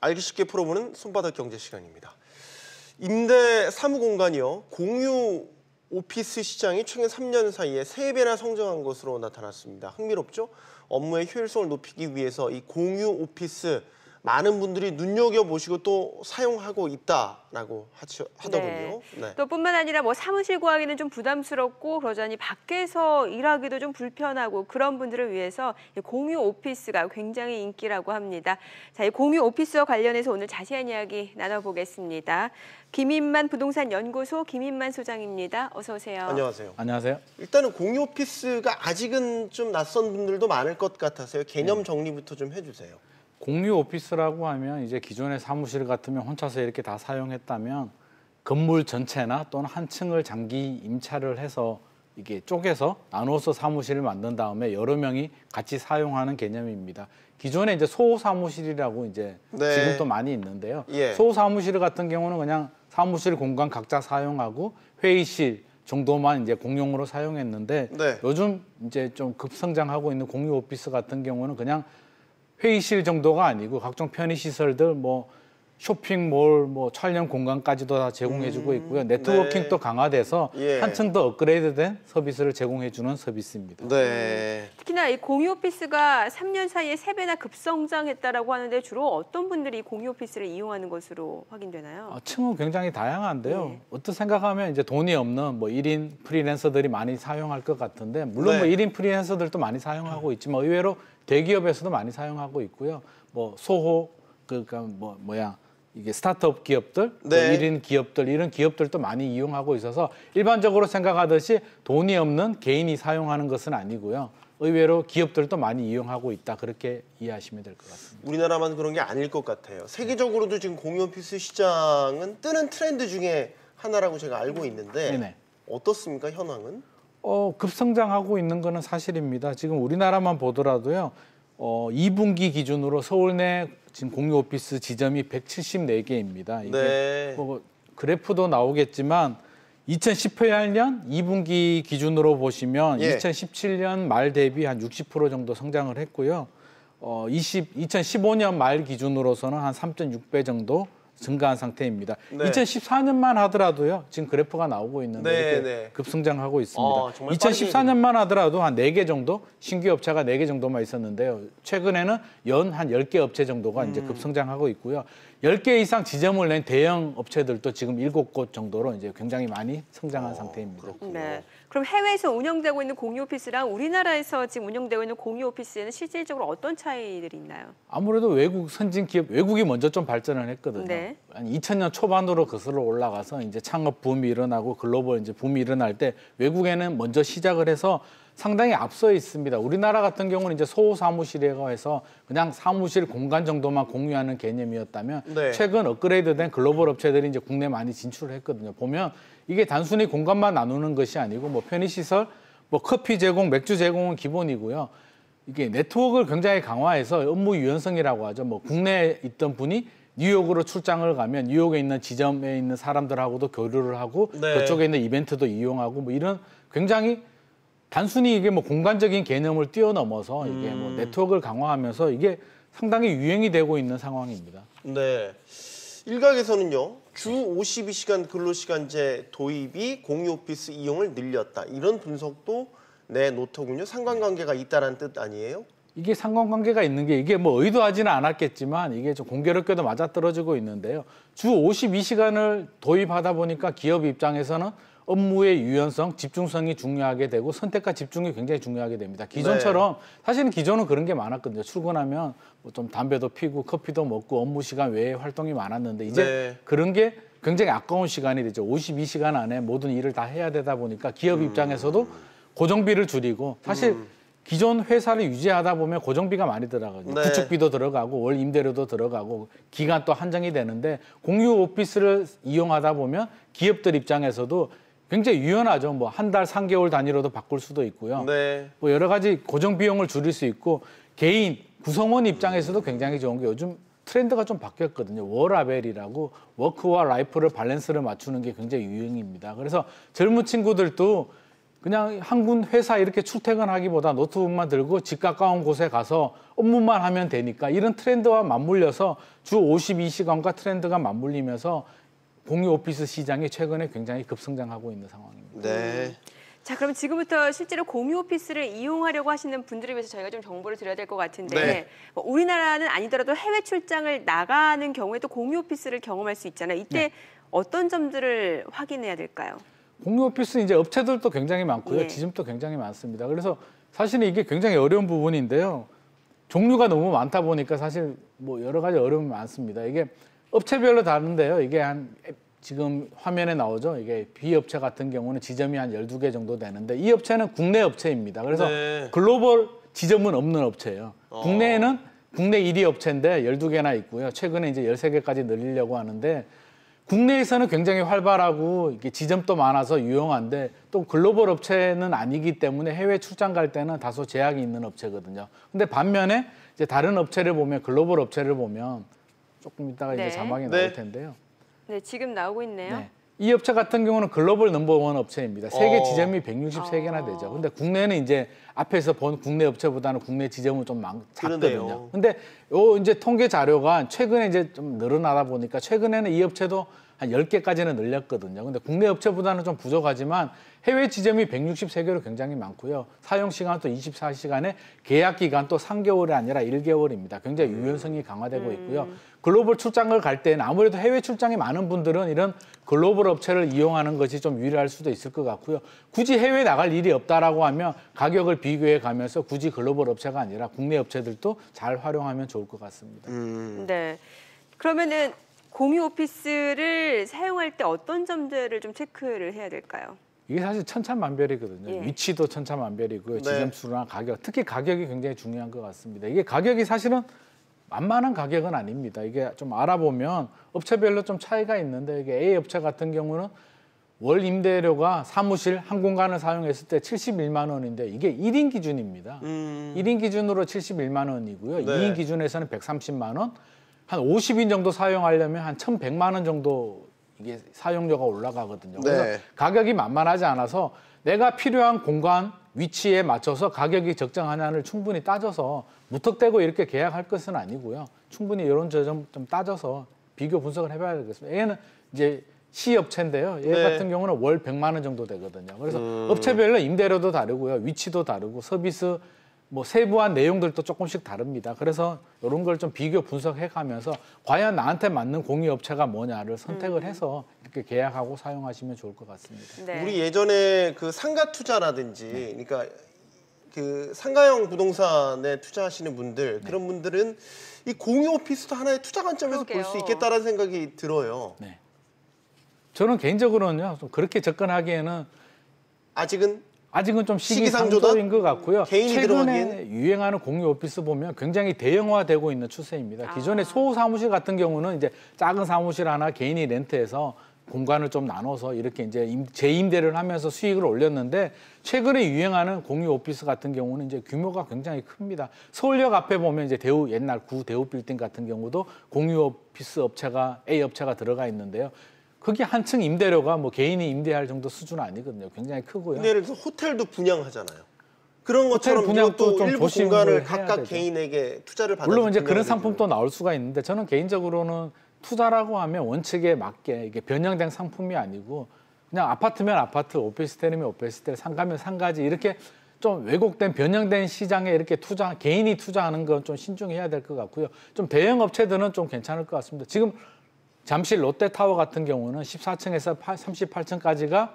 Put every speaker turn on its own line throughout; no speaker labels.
알기 쉽게 풀어보는 손바닥 경제 시간입니다. 임대 사무 공간이요. 공유 오피스 시장이 최근 3년 사이에 3배나 성장한 것으로 나타났습니다. 흥미롭죠? 업무의 효율성을 높이기 위해서 이 공유 오피스 많은 분들이 눈여겨보시고 또 사용하고 있다라고 하치, 하더군요. 네. 네.
또 뿐만 아니라 뭐 사무실 구하기는 좀 부담스럽고 그러자니 밖에서 일하기도 좀 불편하고 그런 분들을 위해서 공유 오피스가 굉장히 인기라고 합니다. 자, 이 공유 오피스와 관련해서 오늘 자세한 이야기 나눠보겠습니다. 김인만 부동산 연구소 김인만 소장입니다. 어서 오세요. 안녕하세요.
안녕하세요. 일단은 공유 오피스가 아직은 좀 낯선 분들도 많을 것 같아서요. 개념 네. 정리부터 좀 해주세요. 공유 오피스라고
하면 이제 기존의 사무실 같으면 혼자서 이렇게 다 사용했다면 건물 전체나 또는 한 층을 장기 임차를 해서 이게 쪼개서 나눠서 사무실을 만든 다음에 여러 명이 같이 사용하는 개념입니다. 기존에 이제 소호 사무실이라고 이제 네. 지금도 많이 있는데요. 예. 소호 사무실 같은 경우는 그냥 사무실 공간 각자 사용하고 회의실 정도만 이제 공용으로 사용했는데 네. 요즘 이제 좀 급성장하고 있는 공유 오피스 같은 경우는 그냥 회의실 정도가 아니고 각종 편의시설들 뭐 쇼핑몰, 뭐 촬영 공간까지도 다 제공해주고 음, 있고요. 네트워킹도 네. 강화돼서 예. 한층 더 업그레이드된 서비스를 제공해주는 서비스입니다. 네.
특히나 이 공유 오피스가 3년 사이에 세배나 급성장했다라고 하는데 주로 어떤 분들이 공유 오피스를 이용하는 것으로 확인되나요?
아, 층은 굉장히 다양한데요. 네. 어떻게 생각하면 이제 돈이 없는 뭐 1인 프리랜서들이 많이 사용할 것 같은데 물론 뭐 네. 뭐 1인 프리랜서들도 많이 사용하고 네. 있지만 의외로 대기업에서도 많이 사용하고 있고요. 뭐 소호 그니까뭐 그, 뭐야 이게 스타트업 기업들, 네. 1인 기업들 이런 기업들도 많이 이용하고 있어서 일반적으로 생각하듯이 돈이 없는 개인이 사용하는 것은 아니고요. 의외로 기업들도 많이 이용하고 있다 그렇게
이해하시면 될 것 같습니다. 우리나라만 그런 게 아닐 것 같아요. 세계적으로도 지금 공연 피스 시장은 뜨는 트렌드 중에 하나라고 제가 알고 있는데 네네. 어떻습니까 현황은?
어 급성장하고 있는 거는 사실입니다. 지금 우리나라만 보더라도요. 어, 2분기 기준으로 서울 내 지금 공유 오피스 지점이 174개입니다. 이게 네. 뭐 그래프도 나오겠지만 2018년 2분기 기준으로 보시면 예. 2017년 말 대비 한 60% 정도 성장을 했고요. 어, 20, 2015년 말 기준으로서는 한 3.6배 정도 증가한 상태입니다. 네. 2014년만 하더라도요. 지금 그래프가 나오고 있는데 네, 이렇게 네. 급성장하고 있습니다. 아, 2014년만 하더라도 한 네 개 정도 신규 업체가 네 개 정도만 있었는데요. 최근에는 연 한 열 개 업체 정도가 음. 이제 급성장하고 있고요. 열 개 이상 지점을 낸 대형 업체들도 지금 일곱 곳 정도로 이제 굉장히 많이 성장한 어, 상태입니다. 그렇군요.
네. 그럼 해외에서 운영되고 있는 공유 오피스랑 우리나라에서 지금 운영되고 있는 공유 오피스에는 실질적으로 어떤 차이들이 있나요?
아무래도 외국 선진 기업, 외국이 먼저 좀 발전을 했거든요. 네. 한 2000년 초반으로 거슬러 올라가서 이제 창업 붐이 일어나고 글로벌 이제 붐이 일어날 때 외국에는 먼저 시작을 해서 상당히 앞서 있습니다. 우리나라 같은 경우는 이제 소호 사무실에라서 그냥 사무실 공간 정도만 공유하는 개념이었다면 네. 최근 업그레이드된 글로벌 업체들이 이제 국내 많이 진출을 했거든요. 보면 이게 단순히 공간만 나누는 것이 아니고 뭐 편의시설, 뭐 커피 제공, 맥주 제공은 기본이고요. 이게 네트워크를 굉장히 강화해서 업무 유연성이라고 하죠. 뭐 국내에 있던 분이 뉴욕으로 출장을 가면 뉴욕에 있는 지점에 있는 사람들하고도 교류를 하고 네. 그쪽에 있는 이벤트도 이용하고 뭐 이런 굉장히 단순히 이게 뭐 공간적인 개념을 뛰어넘어서 이게 뭐 음. 뭐 네트워크를 강화하면서 이게 상당히 유행이 되고 있는
상황입니다. 네. 일각에서는요. 주 52시간 근로시간제 도입이 공유 오피스 이용을 늘렸다. 이런 분석도 내놓더군요. 상관관계가 있다는 뜻 아니에요?
이게 상관관계가 있는 게 이게 뭐 의도하지는 않았겠지만 이게 좀 공교롭게도 맞아떨어지고 있는데요. 주 52시간을 도입하다 보니까 기업 입장에서는 업무의 유연성, 집중성이 중요하게 되고 선택과 집중이 굉장히 중요하게 됩니다. 기존처럼 네. 사실은 기존은 그런 게 많았거든요. 출근하면 뭐 좀 담배도 피고 커피도 먹고 업무 시간 외에 활동이 많았는데 이제 네. 그런 게 굉장히 아까운 시간이 되죠. 52시간 안에 모든 일을 다 해야 되다 보니까 기업 음. 입장에서도 고정비를 줄이고 사실 음. 기존 회사를 유지하다 보면 고정비가 많이 들어가죠. 네. 구축비도 들어가고 월 임대료도 들어가고 기간 도 한정이 되는데 공유 오피스를 이용하다 보면 기업들 입장에서도 굉장히 유연하죠. 뭐 한달 3개월 단위로도 바꿀 수도 있고요. 네. 뭐 여러 가지 고정 비용을 줄일 수 있고 개인 구성원 입장에서도 굉장히 좋은 게 요즘 트렌드가 좀 바뀌었거든요. 워라벨이라고 워크와 라이프를 밸런스를 맞추는 게 굉장히 유행입니다. 그래서 젊은 친구들도 그냥 한 군 회사 이렇게 출퇴근하기보다 노트북만 들고 집 가까운 곳에 가서 업무만 하면 되니까 이런 트렌드와 맞물려서 주 52시간과 트렌드가 맞물리면서 공유 오피스 시장이 최근에 굉장히 급성장하고 있는 상황입니다. 네. 음.
자 그럼 지금부터 실제로 공유 오피스를 이용하려고 하시는 분들을 위해서 저희가 좀 정보를 드려야 될 것 같은데 네. 뭐 우리나라는 아니더라도 해외 출장을 나가는 경우에 도 공유 오피스를 경험할 수 있잖아요. 이때 네. 어떤 점들을 확인해야 될까요?
공유 오피스 이제 업체들도 굉장히 많고요. 예. 지점도 굉장히 많습니다. 그래서 사실은 이게 굉장히 어려운 부분인데요. 종류가 너무 많다 보니까 사실 뭐 여러 가지 어려움이 많습니다. 이게 업체별로 다른데요. 이게 한 지금 화면에 나오죠. 이게 B 업체 같은 경우는 지점이 한1 2개 정도 되는데 이 업체는 국내 업체입니다. 그래서 네. 글로벌 지점은 없는 업체예요. 어. 국내에는 국내 1위 업체인데 1 2 개나 있고요. 최근에 이제 1 3 개까지 늘리려고 하는데 국내에서는 굉장히 활발하고 이게 지점도 많아서 유용한데 또 글로벌 업체는 아니기 때문에 해외 출장 갈 때는 다소 제약이 있는 업체거든요. 근데 반면에 이제 다른 업체를 보면 글로벌 업체를 보면 조금 이따가 네. 이제 자막이 네. 나올 텐데요.
네, 지금 나오고 있네요. 네.
이 업체 같은 경우는 글로벌 넘버원 업체입니다. 세계 어. 지점이 163개나 아. 되죠. 근데 국내는 이제 앞에서 본 국내 업체보다는 국내 지점은 좀 많, 작거든요. 그런데 요 이제 통계 자료가 최근에 이제 좀 늘어나다 보니까 최근에는 이 업체도 한 10개까지는 늘렸거든요. 근데 국내 업체보다는 좀 부족하지만 해외 지점이 163개로 굉장히 많고요. 사용 시간도 24시간에 계약 기간 또 3개월이 아니라 1개월입니다. 굉장히 유연성이 강화되고 음. 있고요. 글로벌 출장을 갈 때는 아무래도 해외 출장이 많은 분들은 이런 글로벌 업체를 이용하는 것이 좀 유리할 수도 있을 것 같고요. 굳이 해외 나갈 일이 없다라고 하면 가격을 비교해 가면서 굳이 글로벌 업체가 아니라 국내 업체들도 잘 활용하면 좋을 것 같습니다. 음.
네. 그러면은 공유 오피스를 사용할 때 어떤 점들을 좀 체크를 해야 될까요?
이게 사실 천차만별이거든요. 예. 위치도 천차만별이고 네. 지점수나 가격, 특히 가격이 굉장히 중요한 것 같습니다. 이게 가격이 사실은 만만한 가격은 아닙니다. 이게 좀 알아보면 업체별로 좀 차이가 있는데 이게 A 업체 같은 경우는 월 임대료가 사무실 한 공간을 사용했을 때 71만 원인데 이게 1인 기준입니다. 음. 1인 기준으로 71만 원이고요. 네. 2인 기준에서는 130만 원, 한 50인 정도 사용하려면 한 1,100만 원 정도 이게 사용료가 올라가거든요. 네. 그래서 네. 가격이 만만하지 않아서 내가 필요한 공간 위치에 맞춰서 가격이 적정하냐를 충분히 따져서 무턱대고 이렇게 계약할 것은 아니고요. 충분히 이런 저점 좀 따져서 비교 분석을 해봐야 되겠습니다. 얘는 이제 시업체인데요. 얘 네. 같은 경우는 월 100만 원 정도 되거든요. 그래서 음... 업체별로 임대료도 다르고요. 위치도 다르고 서비스 뭐 세부한 내용들도 조금씩 다릅니다. 그래서 이런 걸 좀 비교 분석해 가면서 과연 나한테 맞는 공유업체가 뭐냐를 선택을 음. 해서 이렇게 계약하고 사용하시면 좋을 것 같습니다.
네. 우리 예전에 그 상가 투자라든지 네. 그러니까 그 상가형 부동산에 투자하시는 분들 네. 그런 분들은 이 공유 오피스도 하나의 투자 관점에서 볼 수 있겠다라는 생각이 들어요. 네.
저는 개인적으로는요. 그렇게 접근하기에는 아직은 아직은 좀 시기상조인 것 같고요. 최근에 유행하는 공유 오피스 보면 굉장히 대형화되고 있는 추세입니다. 기존의 아. 소 사무실 같은 경우는 이제 작은 사무실 하나 개인이 렌트해서 공간을 좀 나눠서 이렇게 이제 재임대를 하면서 수익을 올렸는데 최근에 유행하는 공유 오피스 같은 경우는 이제 규모가 굉장히 큽니다. 서울역 앞에 보면 이제 대우 옛날 구 대우 빌딩 같은 경우도 공유 오피스 업체가 A 업체가 들어가 있는데요. 그게 한층 임대료가 뭐 개인이 임대할 정도 수준 아니거든요. 굉장히 크고요. 예를
들어서 호텔도 분양하잖아요.
그런 것처럼 분양도 좀 일부 공간을 각각
개인에게 투자를 받아 물론 이제 그런
상품도 나올 수가 있는데 저는 개인적으로는 투자라고 하면 원칙에 맞게 이게 변형된 상품이 아니고 그냥 아파트면 아파트, 오피스텔이면 오피스텔, 상가면 상가지 이렇게 좀 왜곡된 변형된 시장에 이렇게 투자 개인이 투자하는 건 좀 신중해야 될 것 같고요. 좀 대형 업체들은 좀 괜찮을 것 같습니다. 지금 잠실 롯데타워 같은 경우는 14층에서 38층까지가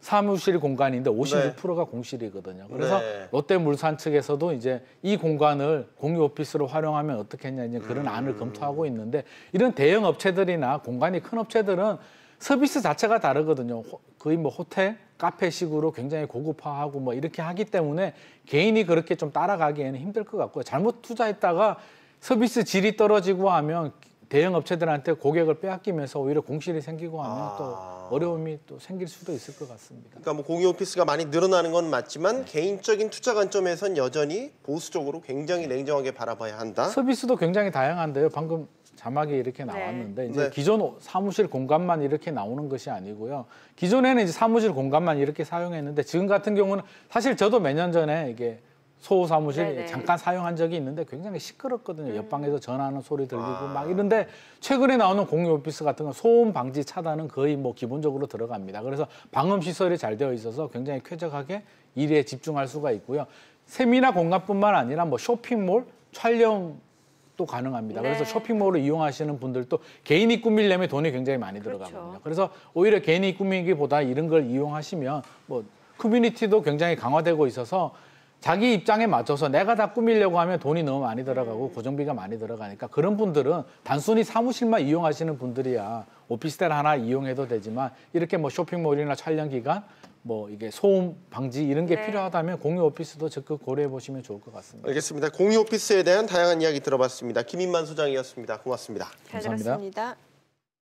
사무실 공간인데 56%가 네. 공실이거든요. 그래서 네. 롯데물산 측에서도 이제 이 공간을 공유 오피스로 활용하면 어떻겠냐 이제 그런 음. 안을 검토하고 있는데 이런 대형 업체들이나 공간이 큰 업체들은 서비스 자체가 다르거든요. 거의 뭐 호텔, 카페식으로 굉장히 고급화하고 뭐 이렇게 하기 때문에 개인이 그렇게 좀 따라가기에는 힘들 것 같고요. 잘못 투자했다가 서비스 질이 떨어지고 하면 대형 업체들한테 고객을 빼앗기면서 오히려 공실이 생기고 하면 아... 또 어려움이 또 생길 수도 있을 것 같습니다.
그러니까 뭐 공유 오피스가 많이 늘어나는 건 맞지만 네. 개인적인 투자 관점에선 여전히 보수적으로 굉장히 냉정하게 바라봐야 한다.
서비스도 굉장히 다양한데요. 방금 자막에 이렇게 네. 나왔는데 네. 이제 네. 기존 사무실 공간만 이렇게 나오는 것이 아니고요. 기존에는 이제 사무실 공간만 이렇게 사용했는데 지금 같은 경우는 사실 저도 몇 년 전에 이게 소호 사무실 네네. 잠깐 사용한 적이 있는데 굉장히 시끄럽거든요. 음. 옆방에서 전화하는 소리 들리고 와. 막 아. 이런데 최근에 나오는 공유 오피스 같은 건 소음 방지 차단은 거의 뭐 기본적으로 들어갑니다. 그래서 방음 시설이 잘 되어 있어서 굉장히 쾌적하게 일에 집중할 수가 있고요. 세미나 공간뿐만 아니라 뭐 쇼핑몰, 촬영 또 가능합니다. 네. 그래서 쇼핑몰을 이용하시는 분들도 개인이 꾸밀려면 돈이 굉장히 많이 그렇죠. 들어가거든요. 그래서 오히려 개인이 꾸미기보다 이런 걸 이용하시면 뭐 커뮤니티도 굉장히 강화되고 있어서 자기 입장에 맞춰서 내가 다꾸미려고 하면 돈이 너무 많이 들어가고 고정비가 많이 들어가니까 그런 분들은 단순히 사무실만 이용하시는 분들이야 오피스텔 하나 이용해도 되지만 이렇게 뭐 쇼핑몰이나 촬영 기간 뭐 이게 소음 방지 이런 게 네. 필요하다면 공유 오피스도 적극 고려해 보시면 좋을 것 같습니다.
알겠습니다. 공유 오피스에 대한 다양한 이야기 들어봤습니다. 김인만 소장이었습니다. 고맙습니다.
잘 감사합니다. 들었습니다.